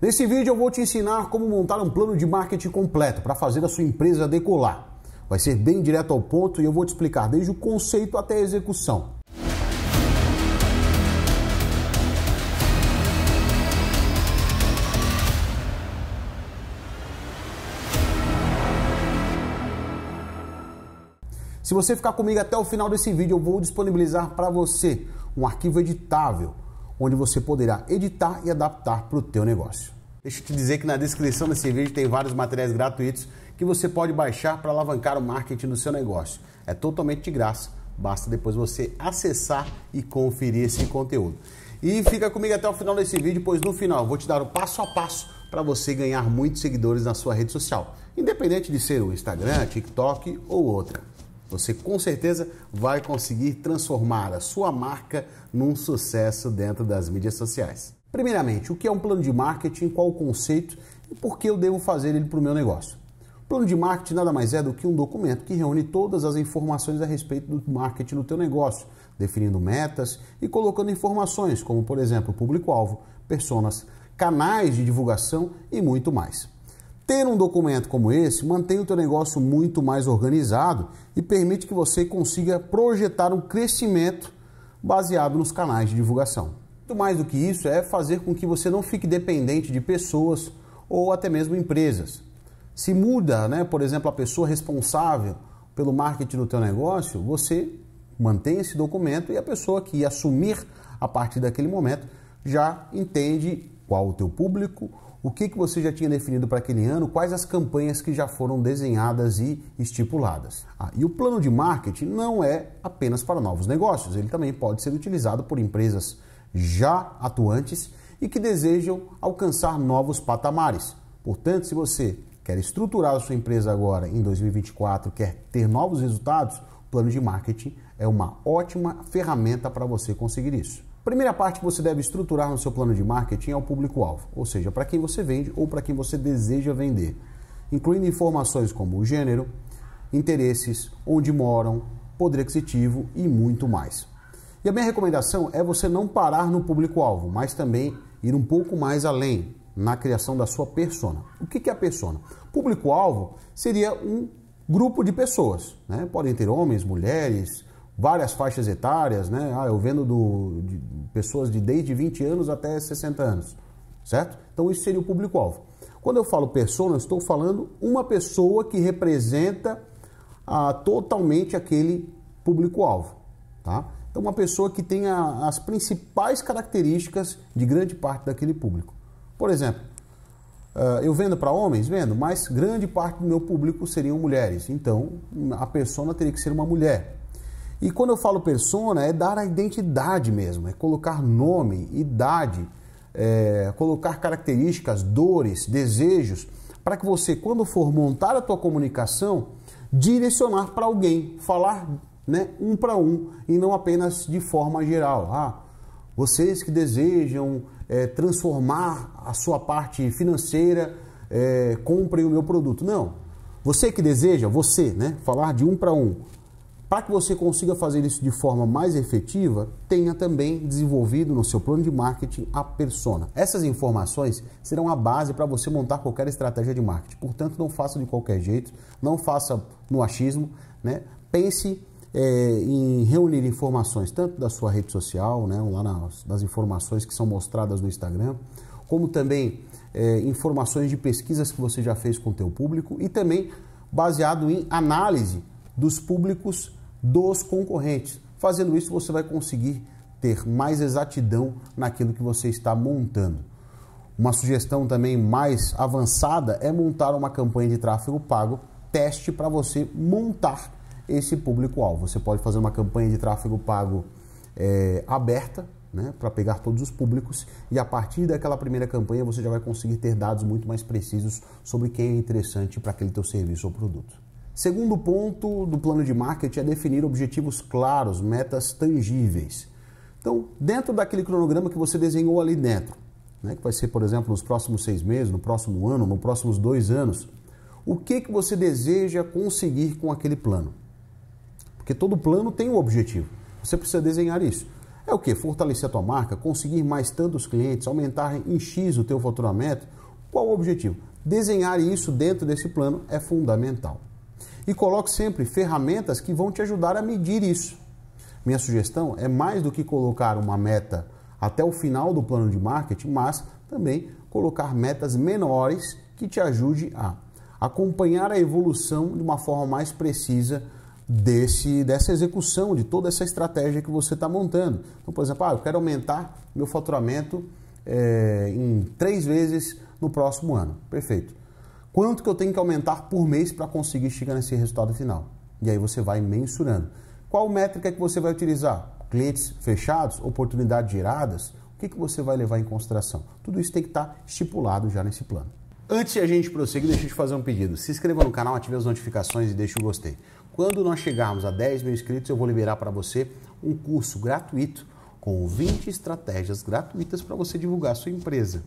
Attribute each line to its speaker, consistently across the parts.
Speaker 1: Nesse vídeo eu vou te ensinar como montar um plano de marketing completo para fazer a sua empresa decolar. Vai ser bem direto ao ponto e eu vou te explicar desde o conceito até a execução. Se você ficar comigo até o final desse vídeo, eu vou disponibilizar para você um arquivo editável onde você poderá editar e adaptar para o teu negócio. Deixa eu te dizer que na descrição desse vídeo tem vários materiais gratuitos que você pode baixar para alavancar o marketing do seu negócio. É totalmente de graça, basta depois você acessar e conferir esse conteúdo. E fica comigo até o final desse vídeo, pois no final vou te dar o passo a passo para você ganhar muitos seguidores na sua rede social, independente de ser o Instagram, TikTok ou outra. Você com certeza vai conseguir transformar a sua marca num sucesso dentro das mídias sociais. Primeiramente, o que é um plano de marketing, qual o conceito e por que eu devo fazer ele para o meu negócio? O plano de marketing nada mais é do que um documento que reúne todas as informações a respeito do marketing do teu negócio, definindo metas e colocando informações como, por exemplo, público-alvo, personas, canais de divulgação e muito mais. Ter um documento como esse mantém o teu negócio muito mais organizado e permite que você consiga projetar um crescimento baseado nos canais de divulgação. Muito mais do que isso é fazer com que você não fique dependente de pessoas ou até mesmo empresas. Se muda, né, por exemplo, a pessoa responsável pelo marketing do teu negócio, você mantém esse documento e a pessoa que assumir a partir daquele momento já entende qual o teu público? O que, que você já tinha definido para aquele ano? Quais as campanhas que já foram desenhadas e estipuladas? Ah, e o plano de marketing não é apenas para novos negócios, ele também pode ser utilizado por empresas já atuantes e que desejam alcançar novos patamares. Portanto, se você quer estruturar a sua empresa agora em 2024, quer ter novos resultados, o plano de marketing é uma ótima ferramenta para você conseguir isso. Primeira parte que você deve estruturar no seu plano de marketing é o público-alvo, ou seja, para quem você vende ou para quem você deseja vender, incluindo informações como o gênero, interesses, onde moram, poder aquisitivo e muito mais. E a minha recomendação é você não parar no público-alvo, mas também ir um pouco mais além na criação da sua persona. O que é a persona? Público-alvo seria um grupo de pessoas, né? podem ter homens, mulheres, várias faixas etárias, né? Ah, eu vendo do, de pessoas de desde 20 anos até 60 anos, certo? Então isso seria o público-alvo. Quando eu falo persona, eu estou falando uma pessoa que representa ah, totalmente aquele público-alvo, tá? Então uma pessoa que tenha as principais características de grande parte daquele público. Por exemplo, ah, eu vendo para homens? Vendo, mas grande parte do meu público seriam mulheres. Então, a persona teria que ser uma mulher. E quando eu falo persona, é dar a identidade mesmo, é colocar nome, idade, é, colocar características, dores, desejos, para que você, quando for montar a tua comunicação, direcionar para alguém, falar né, um para um e não apenas de forma geral. Ah, vocês que desejam é, transformar a sua parte financeira, é, comprem o meu produto. Não. Você que deseja, você, né? Falar de um para um. Para que você consiga fazer isso de forma mais efetiva, tenha também desenvolvido no seu plano de marketing a persona. Essas informações serão a base para você montar qualquer estratégia de marketing. Portanto, não faça de qualquer jeito, não faça no achismo, né? Pense é, em reunir informações tanto da sua rede social, né, lá nas, das informações que são mostradas no Instagram, como também é, informações de pesquisas que você já fez com o teu público e também baseado em análise dos públicos dos concorrentes. Fazendo isso, você vai conseguir ter mais exatidão naquilo que você está montando. Uma sugestão também mais avançada é montar uma campanha de tráfego pago teste para você montar esse público-alvo. Você pode fazer uma campanha de tráfego pago é, aberta, né, para pegar todos os públicos, e a partir daquela primeira campanha você já vai conseguir ter dados muito mais precisos sobre quem é interessante para aquele teu serviço ou produto. Segundo ponto do plano de marketing é definir objetivos claros, metas tangíveis. Então, dentro daquele cronograma que você desenhou ali dentro, né, que vai ser, por exemplo, nos próximos seis meses, no próximo ano, nos próximos dois anos, o que, que você deseja conseguir com aquele plano? Porque todo plano tem um objetivo. Você precisa desenhar isso. É o que? Fortalecer a tua marca, conseguir mais tantos clientes, aumentar em X o teu faturamento. Qual o objetivo? Desenhar isso dentro desse plano é fundamental. E coloque sempre ferramentas que vão te ajudar a medir isso. Minha sugestão é mais do que colocar uma meta até o final do plano de marketing, mas também colocar metas menores que te ajude a acompanhar a evolução de uma forma mais precisa desse, dessa execução, de toda essa estratégia que você está montando. Então, por exemplo, ah, eu quero aumentar meu faturamento é, em três vezes no próximo ano. Perfeito quanto que eu tenho que aumentar por mês para conseguir chegar nesse resultado final. E aí você vai mensurando. Qual métrica que você vai utilizar? Clientes fechados, oportunidades geradas? O que, que você vai levar em consideração? Tudo isso tem que estar tá estipulado já nesse plano. Antes de a gente prosseguir, deixa eu te fazer um pedido. Se inscreva no canal, ative as notificações e deixe o gostei. Quando nós chegarmos a 10 mil inscritos, eu vou liberar para você um curso gratuito com 20 estratégias gratuitas para você divulgar a sua empresa.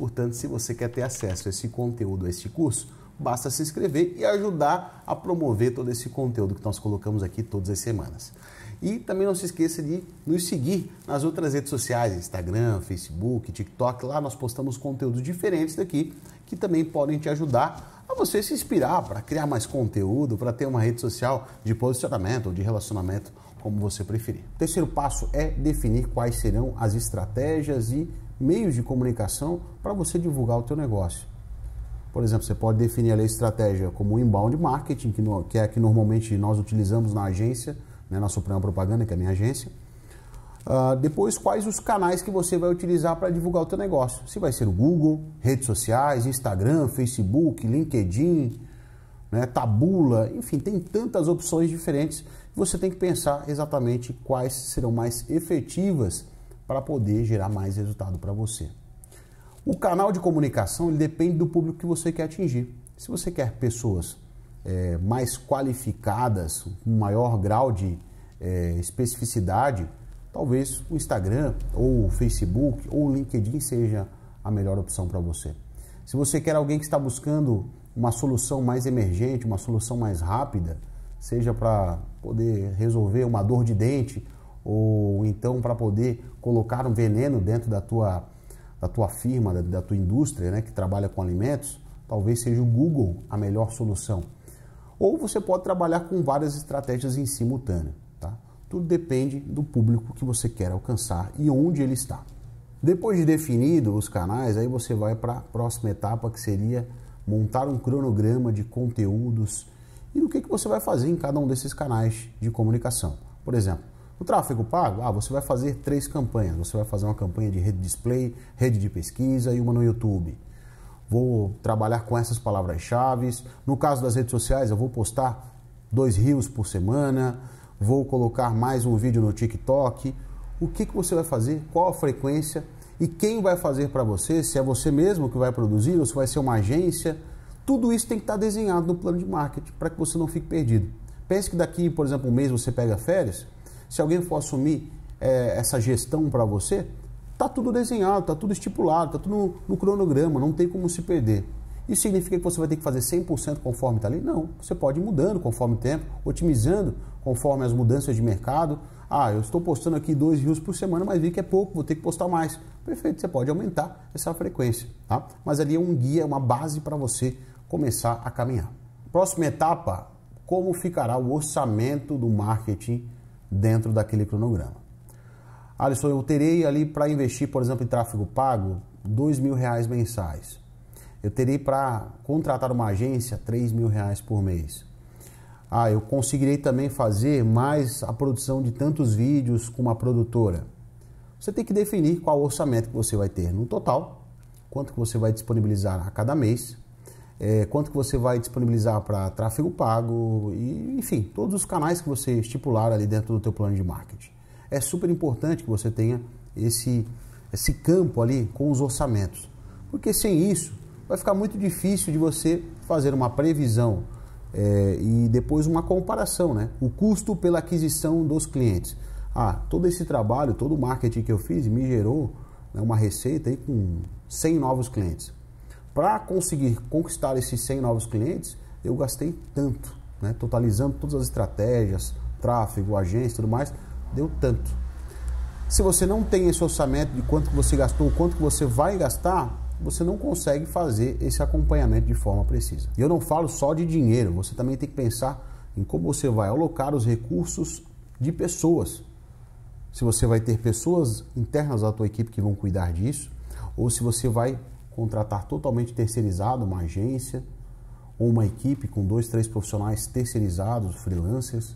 Speaker 1: Portanto, se você quer ter acesso a esse conteúdo, a este curso, basta se inscrever e ajudar a promover todo esse conteúdo que nós colocamos aqui todas as semanas. E também não se esqueça de nos seguir nas outras redes sociais, Instagram, Facebook, TikTok. Lá nós postamos conteúdos diferentes daqui que também podem te ajudar a você se inspirar para criar mais conteúdo, para ter uma rede social de posicionamento ou de relacionamento, como você preferir. O terceiro passo é definir quais serão as estratégias e meios de comunicação para você divulgar o teu negócio. Por exemplo, você pode definir a estratégia como inbound marketing, que, no, que é a que normalmente nós utilizamos na agência, né, na Suprema Propaganda, que é a minha agência. Uh, depois, quais os canais que você vai utilizar para divulgar o teu negócio. Se vai ser o Google, redes sociais, Instagram, Facebook, LinkedIn, né, tabula, enfim, tem tantas opções diferentes. Você tem que pensar exatamente quais serão mais efetivas para poder gerar mais resultado para você. O canal de comunicação ele depende do público que você quer atingir. Se você quer pessoas é, mais qualificadas, com um maior grau de é, especificidade, talvez o Instagram ou o Facebook ou o LinkedIn seja a melhor opção para você. Se você quer alguém que está buscando uma solução mais emergente, uma solução mais rápida, seja para poder resolver uma dor de dente ou então para poder Colocar um veneno dentro da tua, da tua firma, da, da tua indústria né, que trabalha com alimentos, talvez seja o Google a melhor solução. Ou você pode trabalhar com várias estratégias em simultâneo. Tá? Tudo depende do público que você quer alcançar e onde ele está. Depois de definido os canais, aí você vai para a próxima etapa que seria montar um cronograma de conteúdos e do que, que você vai fazer em cada um desses canais de comunicação. Por exemplo, o tráfego pago, ah, você vai fazer três campanhas. Você vai fazer uma campanha de rede display, rede de pesquisa e uma no YouTube. Vou trabalhar com essas palavras-chave. No caso das redes sociais, eu vou postar dois rios por semana, vou colocar mais um vídeo no TikTok. O que, que você vai fazer? Qual a frequência? E quem vai fazer para você? Se é você mesmo que vai produzir ou se vai ser uma agência? Tudo isso tem que estar tá desenhado no plano de marketing para que você não fique perdido. Pense que daqui, por exemplo, um mês você pega férias se alguém for assumir é, essa gestão para você, tá tudo desenhado, tá tudo estipulado, tá tudo no, no, cronograma, não tem como se perder. Isso significa que você vai ter que fazer 100% conforme está ali? Não, você pode ir mudando conforme o tempo, otimizando conforme as mudanças de mercado. Ah, eu estou postando aqui dois views por semana, mas vi que é pouco, vou ter que postar mais. Perfeito, você pode aumentar essa frequência, tá? Mas ali é um guia, é uma base para você começar a caminhar. Próxima etapa, como ficará o orçamento do marketing dentro daquele cronograma. Alisson, eu terei ali para investir, por exemplo, em tráfego pago, dois mil reais mensais. Eu terei para contratar uma agência, três mil reais por mês. Ah, eu conseguirei também fazer mais a produção de tantos vídeos com uma produtora. Você tem que definir qual orçamento que você vai ter no total, quanto que você vai disponibilizar a cada mês é, quanto que você vai disponibilizar para tráfego pago, e, enfim, todos os canais que você estipular ali dentro do teu plano de marketing. É super importante que você tenha esse, esse campo ali com os orçamentos, porque sem isso vai ficar muito difícil de você fazer uma previsão é, e depois uma comparação, né? O custo pela aquisição dos clientes. Ah, todo esse trabalho, todo o marketing que eu fiz me gerou né, uma receita aí com 100 novos clientes. Para conseguir conquistar esses 100 novos clientes, eu gastei tanto, né? totalizando todas as estratégias, tráfego, agência, tudo mais, deu tanto. Se você não tem esse orçamento de quanto que você gastou, quanto que você vai gastar, você não consegue fazer esse acompanhamento de forma precisa. E eu não falo só de dinheiro, você também tem que pensar em como você vai alocar os recursos de pessoas. Se você vai ter pessoas internas da tua equipe que vão cuidar disso, ou se você vai contratar totalmente terceirizado, uma agência ou uma equipe com dois, três profissionais terceirizados, freelancers,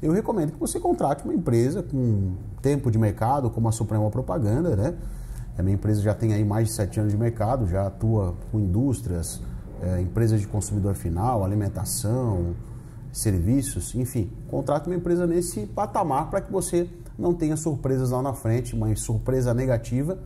Speaker 1: eu recomendo que você contrate uma empresa com tempo de mercado, como a Suprema Propaganda, né? A minha empresa já tem aí mais de sete anos de mercado, já atua com indústrias, é, empresas de consumidor final, alimentação, serviços, enfim. Contrate uma empresa nesse patamar para que você não tenha surpresas lá na frente, uma surpresa negativa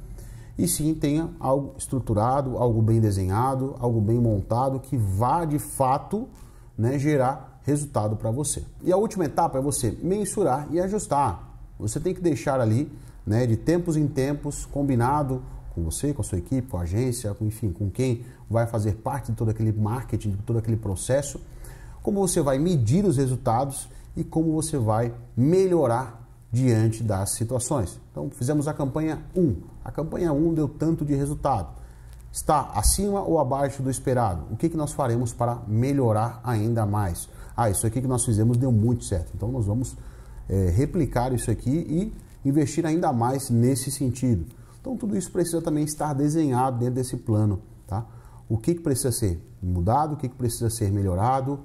Speaker 1: e sim tenha algo estruturado, algo bem desenhado, algo bem montado que vá de fato né, gerar resultado para você. E a última etapa é você mensurar e ajustar. Você tem que deixar ali, né, de tempos em tempos, combinado com você, com a sua equipe, com a agência, com, enfim, com quem vai fazer parte de todo aquele marketing, de todo aquele processo, como você vai medir os resultados e como você vai melhorar diante das situações. Então, fizemos a campanha 1. A campanha 1 deu tanto de resultado. Está acima ou abaixo do esperado? O que, que nós faremos para melhorar ainda mais? Ah, isso aqui que nós fizemos deu muito certo. Então, nós vamos é, replicar isso aqui e investir ainda mais nesse sentido. Então, tudo isso precisa também estar desenhado dentro desse plano. Tá? O que, que precisa ser mudado, o que, que precisa ser melhorado,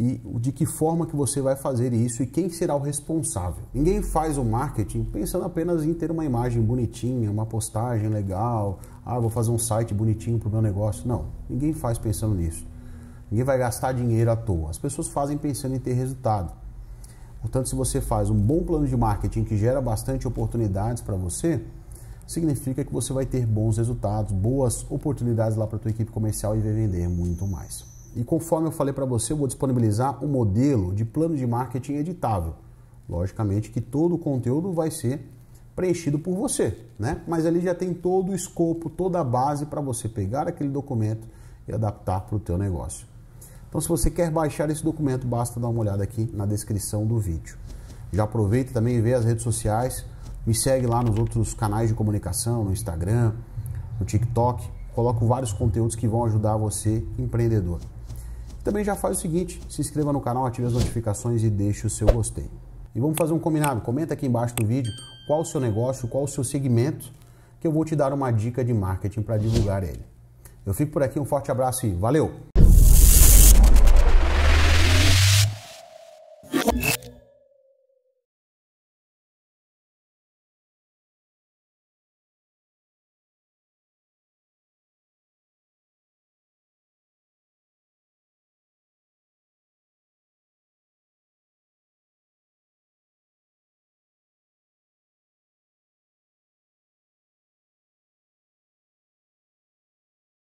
Speaker 1: e de que forma que você vai fazer isso e quem será o responsável. Ninguém faz o marketing pensando apenas em ter uma imagem bonitinha, uma postagem legal, ah, vou fazer um site bonitinho para o meu negócio. Não, ninguém faz pensando nisso. Ninguém vai gastar dinheiro à toa. As pessoas fazem pensando em ter resultado. Portanto, se você faz um bom plano de marketing que gera bastante oportunidades para você, significa que você vai ter bons resultados, boas oportunidades lá para a tua equipe comercial e vai vender muito mais. E conforme eu falei para você, eu vou disponibilizar um modelo de plano de marketing editável. Logicamente que todo o conteúdo vai ser preenchido por você, né? Mas ali já tem todo o escopo, toda a base para você pegar aquele documento e adaptar para o teu negócio. Então, se você quer baixar esse documento, basta dar uma olhada aqui na descrição do vídeo. Já aproveita também e vê as redes sociais, me segue lá nos outros canais de comunicação, no Instagram, no TikTok. Coloco vários conteúdos que vão ajudar você, empreendedor. Também já faz o seguinte, se inscreva no canal, ative as notificações e deixe o seu gostei. E vamos fazer um combinado, comenta aqui embaixo do vídeo qual o seu negócio, qual o seu segmento, que eu vou te dar uma dica de marketing para divulgar ele. Eu fico por aqui, um forte abraço e valeu!